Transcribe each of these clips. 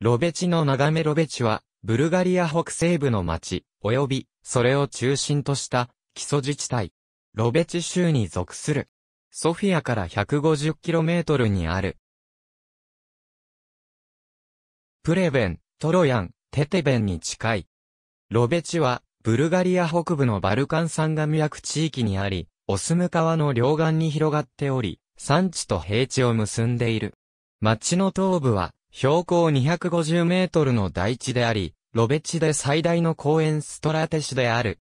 ロベチの長めロベチは、ブルガリア北西部の町、及び、それを中心とした、基礎自治体、ロベチ州に属する。ソフィアから 150km にある。プレベン、トロヤン、テテベンに近い。ロベチは、ブルガリア北部のバルカン山岸脈地域にあり、オスム川の両岸に広がっており、山地と平地を結んでいる。町の東部は、標高250メートルの大地であり、ロベ地で最大の公園ストラテ市である。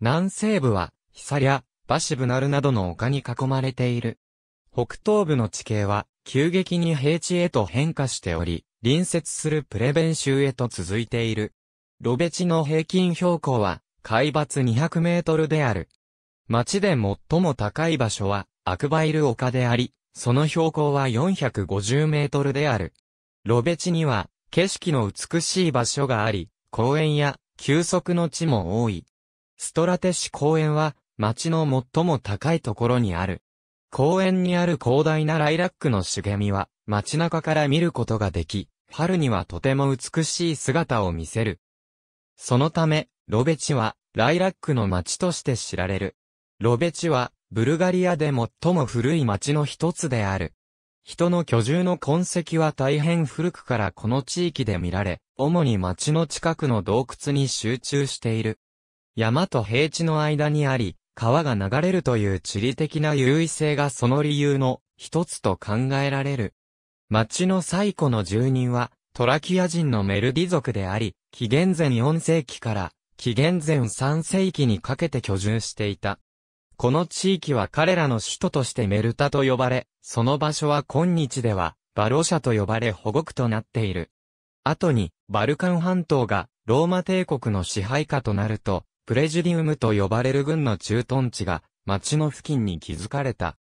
南西部は、ヒサリャ、バシブナルなどの丘に囲まれている。北東部の地形は、急激に平地へと変化しており、隣接するプレベン州へと続いている。ロベ地の平均標高は、海抜200メートルである。町で最も高い場所は、アクバイル丘であり、その標高は450メートルである。ロベチには、景色の美しい場所があり、公園や休息の地も多い。ストラテ市公園は、町の最も高いところにある。公園にある広大なライラックの茂みは、街中から見ることができ、春にはとても美しい姿を見せる。そのため、ロベチは、ライラックの街として知られる。ロベチは、ブルガリアで最も古い街の一つである。人の居住の痕跡は大変古くからこの地域で見られ、主に町の近くの洞窟に集中している。山と平地の間にあり、川が流れるという地理的な優位性がその理由の一つと考えられる。町の最古の住人は、トラキア人のメルディ族であり、紀元前4世紀から紀元前3世紀にかけて居住していた。この地域は彼らの首都としてメルタと呼ばれ、その場所は今日では、バロシャと呼ばれ保護区となっている。後に、バルカン半島が、ローマ帝国の支配下となると、プレジュディウムと呼ばれる軍の駐屯地が、町の付近に築かれた。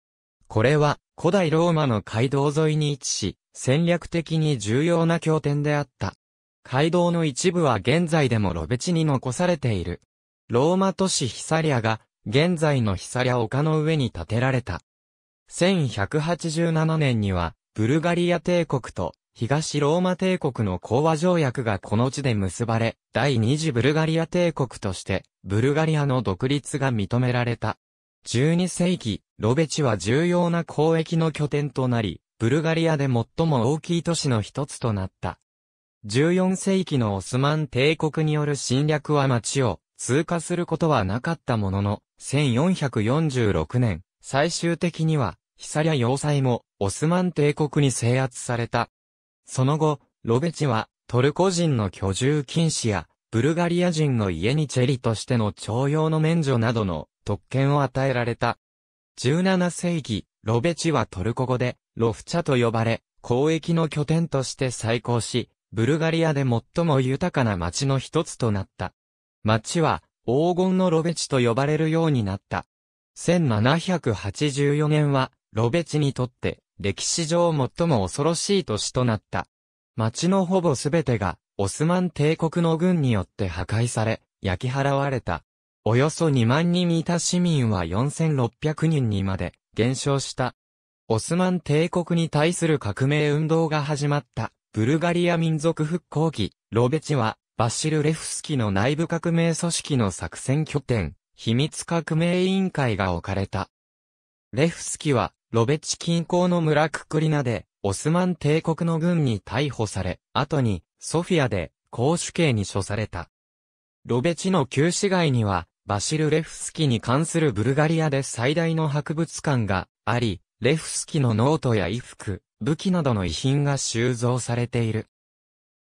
これは、古代ローマの街道沿いに位置し、戦略的に重要な拠点であった。街道の一部は現在でもロベチに残されている。ローマ都市ヒサリアが現在のヒサリャ丘の上に建てられた。1187年には、ブルガリア帝国と東ローマ帝国の講和条約がこの地で結ばれ、第二次ブルガリア帝国として、ブルガリアの独立が認められた。12世紀、ロベチは重要な交易の拠点となり、ブルガリアで最も大きい都市の一つとなった。14世紀のオスマン帝国による侵略は街を通過することはなかったものの、1446年、最終的には、ヒサリア要塞も、オスマン帝国に制圧された。その後、ロベチは、トルコ人の居住禁止や、ブルガリア人の家にチェリとしての徴用の免除などの特権を与えられた。17世紀、ロベチはトルコ語で、ロフチャと呼ばれ、交易の拠点として再興し、ブルガリアで最も豊かな町の一つとなった。町は、黄金のロベチと呼ばれるようになった。1784年は、ロベチにとって、歴史上最も恐ろしい年となった。町のほぼすべてが、オスマン帝国の軍によって破壊され、焼き払われた。およそ2万人いた市民は4600人にまで減少した。オスマン帝国に対する革命運動が始まったブルガリア民族復興期、ロベチはバシル・レフスキの内部革命組織の作戦拠点、秘密革命委員会が置かれた。レフスキは、ロベチ近郊の村ククリナで、オスマン帝国の軍に逮捕され、後に、ソフィアで、公主刑に処された。ロベチの旧市街には、バシル・レフスキに関するブルガリアで最大の博物館があり、レフスキのノートや衣服、武器などの遺品が収蔵されている。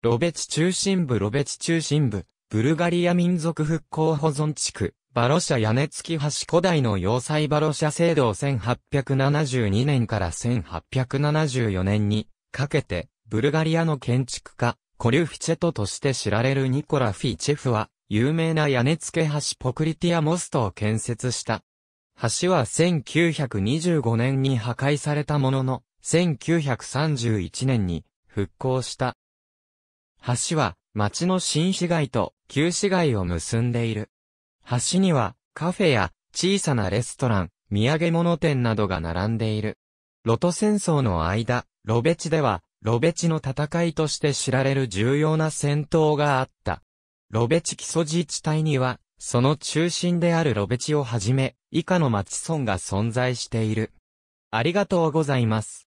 ロベツ中心部ロベツ中心部、ブルガリア民族復興保存地区、バロシャ屋根付き橋古代の要塞バロシャ制度を1872年から1874年にかけて、ブルガリアの建築家、コリュフィチェトとして知られるニコラ・フィチェフは、有名な屋根付け橋ポクリティアモストを建設した。橋は1925年に破壊されたものの、1931年に復興した。橋は、町の新市街と旧市街を結んでいる。橋には、カフェや小さなレストラン、土産物店などが並んでいる。ロト戦争の間、ロベチでは、ロベチの戦いとして知られる重要な戦闘があった。ロベチ基礎自治体には、その中心であるロベチをはじめ、以下の町村が存在している。ありがとうございます。